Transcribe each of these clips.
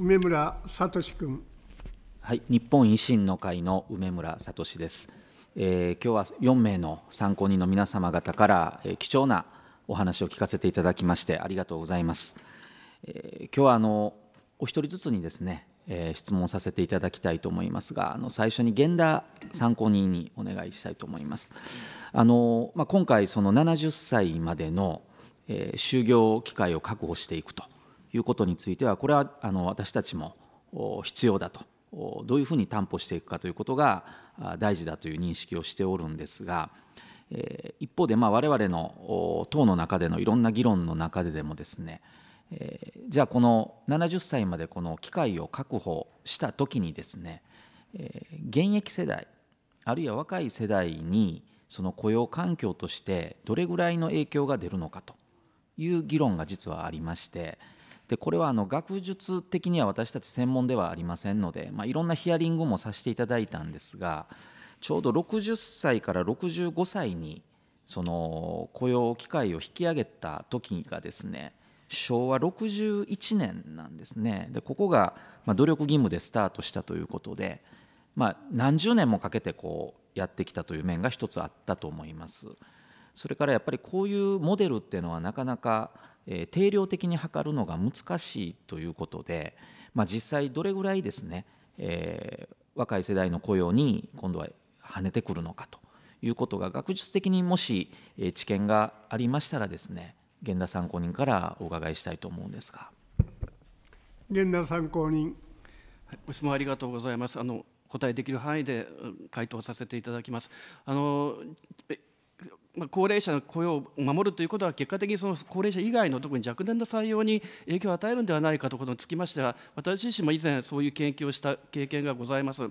梅村聡君。はい、日本維新の会の梅村聡です。えー、今日は4名の参考人の皆様方から、えー、貴重なお話を聞かせていただきましてありがとうございます。えー、今日はあのお一人ずつにですね、えー、質問させていただきたいと思いますが、あの最初に源田参考人にお願いしたいと思います。あのまあ今回その70歳までの、えー、就業機会を確保していくと。いうことについてはこれはあの私たちも必要だとどういうふうに担保していくかということが大事だという認識をしておるんですが一方で我々の党の中でのいろんな議論の中ででもですねじゃあこの70歳までこの機会を確保した時にですね現役世代あるいは若い世代にその雇用環境としてどれぐらいの影響が出るのかという議論が実はありまして。でこれはあの学術的には私たち専門ではありませんので、まあ、いろんなヒアリングもさせていただいたんですがちょうど60歳から65歳にその雇用機会を引き上げた時がですね昭和61年なんですねでここが努力義務でスタートしたということで、まあ、何十年もかけてこうやってきたという面が一つあったと思います。それからやっぱりこういうモデルっていうのはなかなか、え定量的に測るのが難しいということで、まあ、実際どれぐらいですね、えー、若い世代の雇用に今度は跳ねてくるのかということが学術的にもし、えー、知見がありましたらですね源田参考人からお伺いしたいと思うんですが。源田参考人、はい、ご質問ありがとうございます。あの答えできる範囲で回答させていただきます。あのまあ、高齢者の雇用を守るということは、結果的にその高齢者以外の、特に若年の採用に影響を与えるんではないかということにつきましては、私自身も以前、そういう研究をした経験がございます。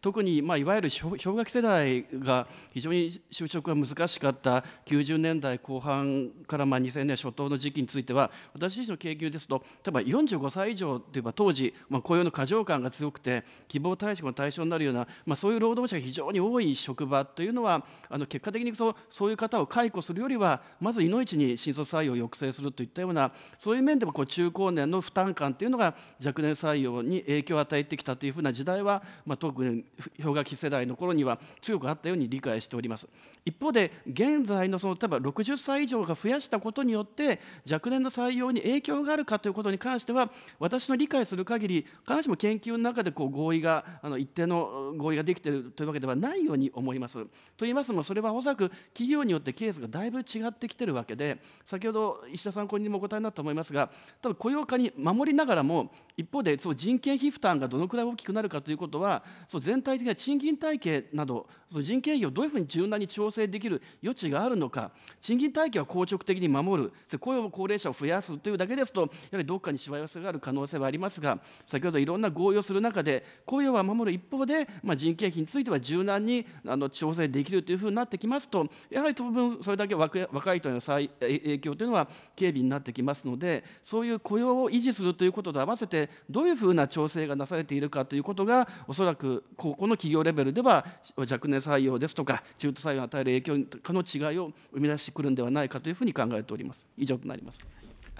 特に、まあ、いわゆる氷河期世代が非常に就職が難しかった90年代後半からまあ2000年初頭の時期については、私自身の研究ですと、例えば45歳以上といえば当時、まあ、雇用の過剰感が強くて、希望退職の対象になるような、まあ、そういう労働者が非常に多い職場というのは、あの結果的にそうそういう方方を解雇するよりはまず命に新卒採用を抑制するといったようなそういう面でもこう中高年の負担感というのが若年採用に影響を与えてきたというふうな時代は、まあ、特に氷河期世代の頃には強くあったように理解しております一方で現在のその例えば60歳以上が増やしたことによって若年の採用に影響があるかということに関しては私の理解する限り必ずしも研究の中でこう合意があの一定の合意ができているというわけではないように思います。と言いますのもそれはおそらく企業によってってケースがだいぶ違ってきてるわけで先ほど石田さん人にもお答えになったと思いますが多分雇用化に守りながらも一方でそう人件費負担がどのくらい大きくなるかということはそう全体的な賃金体系などその人件費をどういうふうに柔軟に調整できる余地があるのか賃金体系は硬直的に守る雇用高齢者を増やすというだけですとやはりどっかにしわ寄せがある可能性はありますが先ほどいろんな合意をする中で雇用は守る一方で、まあ、人件費については柔軟にあの調整できるというふうになってきますとやはり当分それだけ若い人への影響というのは軽微になってきますのでそういう雇用を維持するということと合わせてどういうふうな調整がなされているかということがおそらく高校の企業レベルでは若年採用ですとか中途採用に与える影響かの違いを生み出してくるんではないかというふうに考えております。以上となります。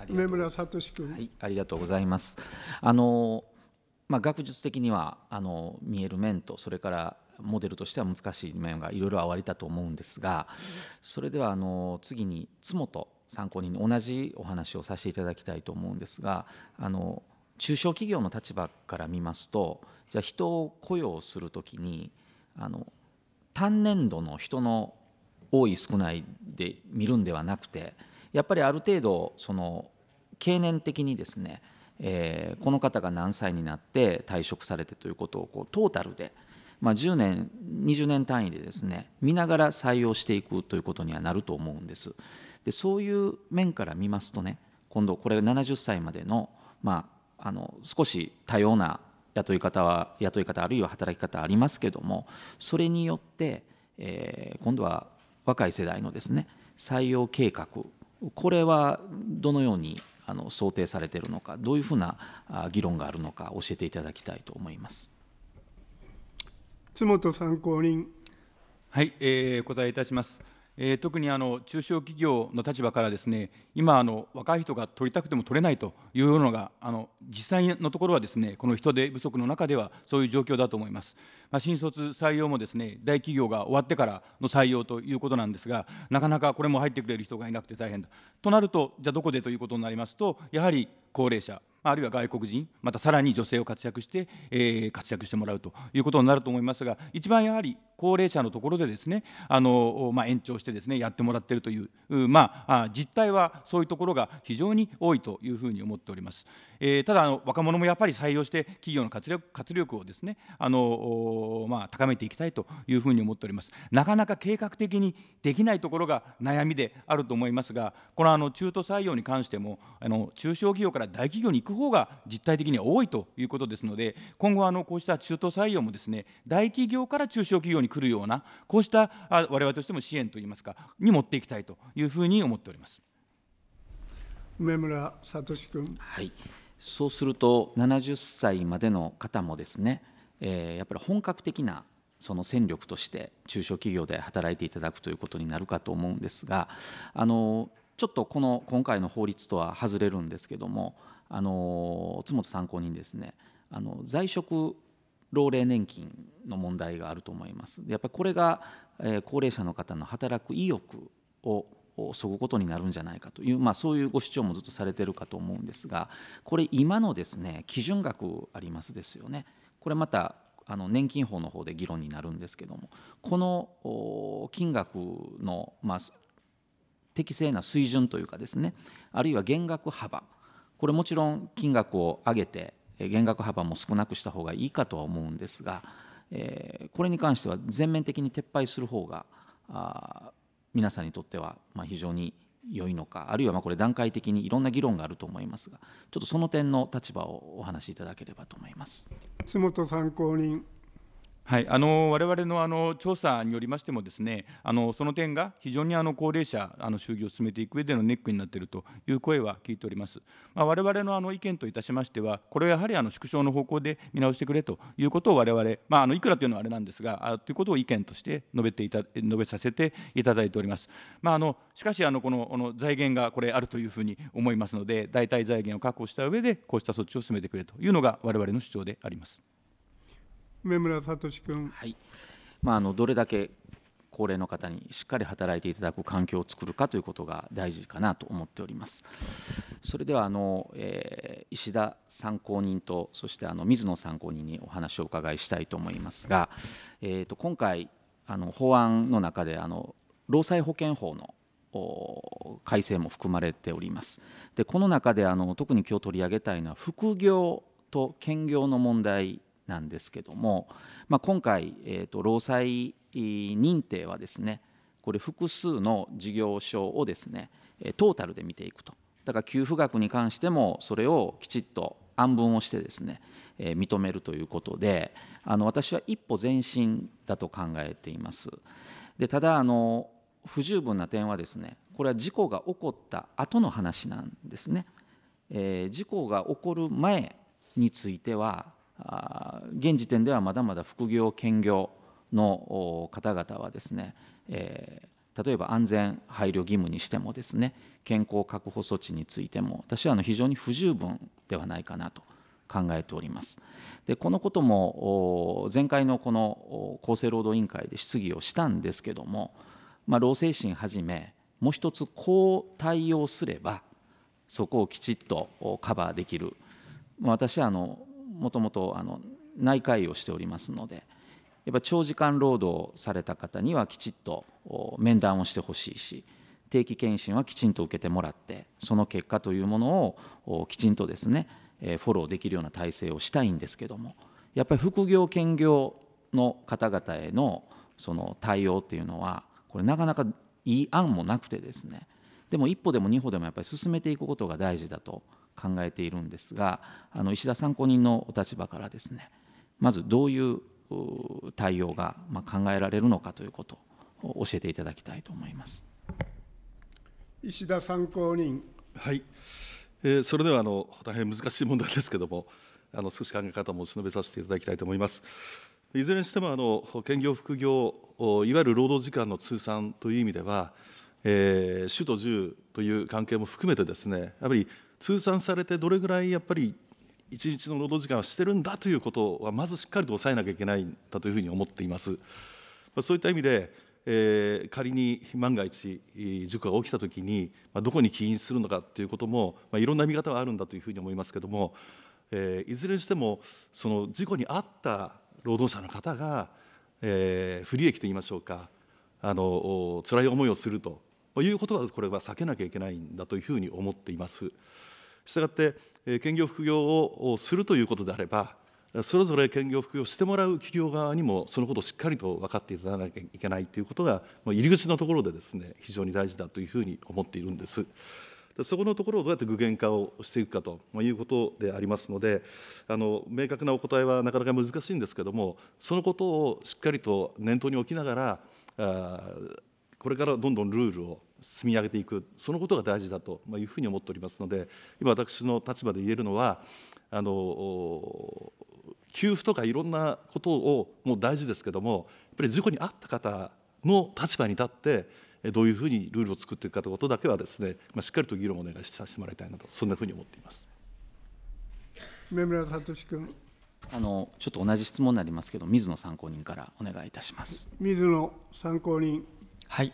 梅村聡君、はい、ありがとうございます。あのまあ、学術的にはあの見える面とそれからモデルとしては難しい面がいろいろあわれたと思うんですがそれではあの次に妻と参考人に同じお話をさせていただきたいと思うんですがあの中小企業の立場から見ますとじゃあ人を雇用するときにあの単年度の人の多い少ないで見るんではなくてやっぱりある程度その経年的にですねえー、この方が何歳になって退職されてということをこうトータルでまあ、10年20年単位でですね見ながら採用していくということにはなると思うんですでそういう面から見ますとね今度これ70歳までの,、まあ、あの少し多様な雇い方は雇い方あるいは働き方ありますけどもそれによって、えー、今度は若い世代のですね採用計画これはどのようにあの想定されているのかどういうふうな議論があるのか教えていただきたいと思います。津本参考人。はい、えー、お答えいたします。えー、特にあの中小企業の立場からですね今あの若い人が取りたくても取れないというのがあの実際のところはですねこの人手不足の中ではそういう状況だと思います、まあ、新卒採用もですね大企業が終わってからの採用ということなんですがなかなかこれも入ってくれる人がいなくて大変だとなるとじゃあどこでということになりますとやはり高齢者あるいは外国人またさらに女性を活躍して、えー、活躍してもらうということになると思いますが一番やはり高齢者のところでですねあの、まあ、延長してですねやってもらっているという、まあ、実態はそういうところが非常に多いというふうに思っております。えー、ただあの若者もやっぱり採用して企業の活力活力をですねあの、まあ、高めていきたいというふうに思っております。なかなか計画的にできないところが悩みであると思いますがこのあの中途採用に関してもあの中小企業から大企業に行く方が実態的には多いということですので、今後、こうした中途採用もですね大企業から中小企業に来るような、こうした我々としても支援といいますか、に持っていきたいというふうに思っております梅村聡君。はいそうすると、70歳までの方もですね、えー、やっぱり本格的なその戦力として中小企業で働いていただくということになるかと思うんですがあのちょっとこの今回の法律とは外れるんですけどもあの津本参考人ですねあの在職老齢年金の問題があると思います。やっぱりこれが、えー、高齢者の方の働く意欲をそぐことになるんじゃないかという、まあ、そういうご主張もずっとされてるかと思うんですがこれ今のですね基準額ありますですよねこれまたあの年金法の方で議論になるんですけどもこの金額の、まあ、適正な水準というかですねあるいは減額幅これもちろん金額を上げて減額幅も少なくした方がいいかとは思うんですが、えこれに関しては全面的に撤廃する方が皆さんにとってはま非常に良いのかあるいはまこれ段階的にいろんな議論があると思いますがちょっとその点の立場をお話しいただければと思います。津本参考人はい、あの我々のあの調査によりましてもですね、あのその点が非常にあの高齢者あの就業を進めていく上でのネックになっているという声は聞いております。まあ、我々のあの意見といたしましては、これはやはりあの縮小の方向で見直してくれということを我々、まあ、あのいくらというのはあれなんですが、あということを意見として述べていた述べさせていただいております。まあ、あのしかしあのこのこの財源がこれあるというふうに思いますので、代替財源を確保した上でこうした措置を進めてくれというのが我々の主張であります。梅村聡君。はい。まああのどれだけ高齢の方にしっかり働いていただく環境を作るかということが大事かなと思っております。それではあの、えー、石田参考人とそしてあの水野参考人にお話をお伺いしたいと思いますが、えーと、と今回あの法案の中であの労災保険法の改正も含まれております。でこの中であの特に今日取り上げたいのは副業と兼業の問題なんですけども、まあ、今回、えーと、労災認定はですねこれ複数の事業所をですねトータルで見ていくとだから給付額に関してもそれをきちっと案分をしてですね、えー、認めるということであの私は一歩前進だと考えていますでただあの不十分な点はですねこれは事故が起こった後の話なんですね、えー、事故が起こる前については現時点ではまだまだ副業兼業の方々はですね、えー、例えば安全配慮義務にしてもですね健康確保措置についても私はあの非常に不十分ではないかなと考えております。でこのことも前回のこの厚生労働委員会で質疑をしたんですけども、まあ、老精神はじめもう一つこう対応すればそこをきちっとカバーできる私はあのもともとあの内科医をしておりますのでやっぱ長時間労働された方にはきちっと面談をしてほしいし定期検診はきちんと受けてもらってその結果というものをきちんとですねフォローできるような体制をしたいんですけどもやっぱり副業兼業の方々へのその対応っていうのはこれなかなかいい案もなくてですねでも一歩でも二歩でもやっぱり進めていくことが大事だと考えているんですがあの石田参考人のお立場からですねまずどういう対応が考えられるのかということを教えていただきたいと思います石田参考人。はい、えー、それではあの大変難しい問題ですけどもあの少し考え方も述べさせていただきたいと思います。いずれにしてもあの兼業副業いわゆる労働時間の通算という意味では、えー、主と10という関係も含めてですねやはり通算されてどれぐらいやっぱり一日の労働時間はしてるんだということはまずしっかりと抑えなきゃいけないんだというふうに思っています。そういった意味で、えー、仮に万が一事故が起きたときに、まあ、どこに起因するのかということも、まあ、いろんな見方はあるんだというふうに思いますけれども、えー、いずれにしてもその事故に遭った労働者の方が、えー、不利益といいましょうかあの辛い思いをするということはこれは避けなきゃいけないんだというふうに思っています。したがって、え兼業副業をするということであれば、それぞれ兼業副業してもらう企業側にも、そのことをしっかりと分かっていただかなきゃいけないということが、入り口のところでですね、非常に大事だというふうに思っているんです。そこのところをどうやって具現化をしていくかということでありますので、あの明確なお答えはなかなか難しいんですけれども、そのことをしっかりと念頭に置きながら、あこれからどんどんルールを積み上げていくそのことが大事だというふうに思っておりますので今私の立場で言えるのはあの給付とかいろんなことをもう大事ですけどもやっぱり事故に遭った方の立場に立ってどういうふうにルールを作っていくかということだけはですね、まあ、しっかりと議論をお願いさせてもらいたいなとそんなふうに思っています。梅村聡君あのちょっと同じ質問になりますけど、水野参考人からお願いいたします。水野参考人はい、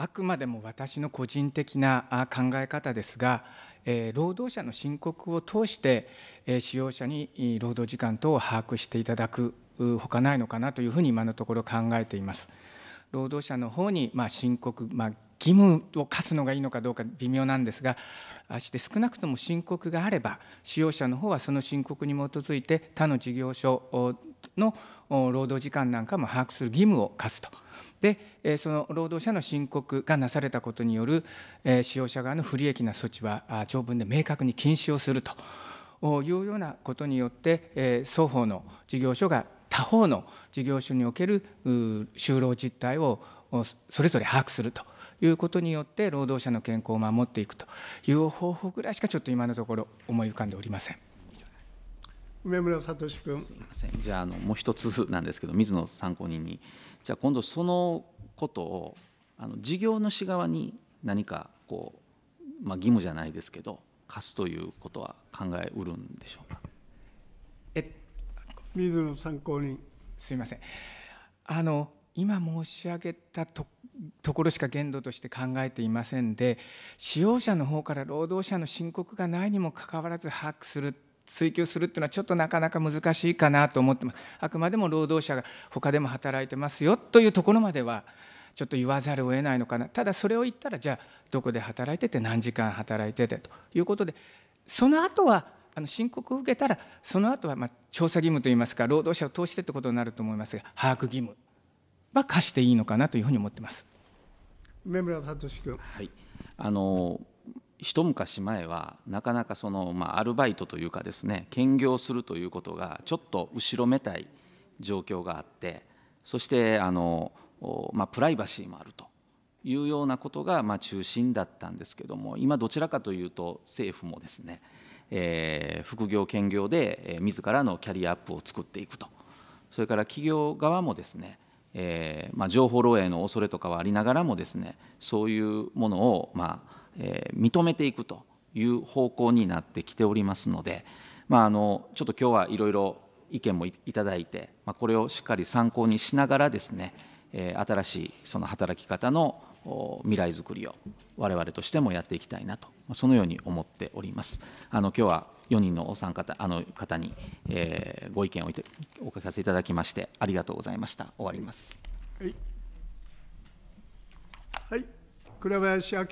あくまでも私の個人的な考え方ですが、え労働者の申告を通して、え使用者に労働時間等を把握していただくほかないのかなというふうに今のところ考えています。労働者の方に、ま申告、まあ、義務を課すのがいいのかどうか微妙なんですがして少なくとも申告があれば使用者の方はその申告に基づいて他の事業所の労働時間なんかも把握する義務を課すと。でその労働者の申告がなされたことによる使用者側の不利益な措置は条文で明確に禁止をするというようなことによって双方の事業所が他方の事業所における就労実態をそれぞれ把握するということによって労働者の健康を守っていくという方法ぐらいしかちょっと今のところ思い浮かんでおりません。梅村聡君すみませんじゃああのもう一つなんですけど水野参考人にじゃあ今度そのことをあの事業主側に何かこう、まあ、義務じゃないですけど貸すということは考えうるんでしょうか。え水野参考人すいませんあの今申し上げたとところしか限度として考えていませんで使用者の方から労働者の申告がないにもかかわらず把握する追求するっていうのはちょっとなかなか難しいかなと思ってますあくまでも労働者が他でも働いてますよというところまではちょっと言わざるを得ないのかなただそれを言ったらじゃあどこで働いてて何時間働いててということでその後はあの申告を受けたらその後はま調査義務といいますか労働者を通してってことになると思いますが把握義務は課していいのかなというふうに思ってます。梅村聡君、はいあの一昔前はなかなかその、まあ、アルバイトというかですね兼業するということがちょっと後ろめたい状況があってそしてあの、まあ、プライバシーもあるというようなことが、まあ、中心だったんですけども今どちらかというと政府もですね、えー、副業兼業で、えー、自らのキャリアアップを作っていくとそれから企業側もですねえーまあ、情報漏洩の恐れとかはありながらもですねそういうものを、まあ、え認めていくという方向になってきておりますので、まあ、あのちょっと今日はいろいろ意見もいただいて、まあ、これをしっかり参考にしながらですね、え新しいその働き方の未来づくりを我々としてもやっていきたいなと、そのように思っております。あの今日は4人のお三方あの方に、えー、ご意見をいてお聞かせいただきましてありがとうございました。終わります。はい、はい、倉林明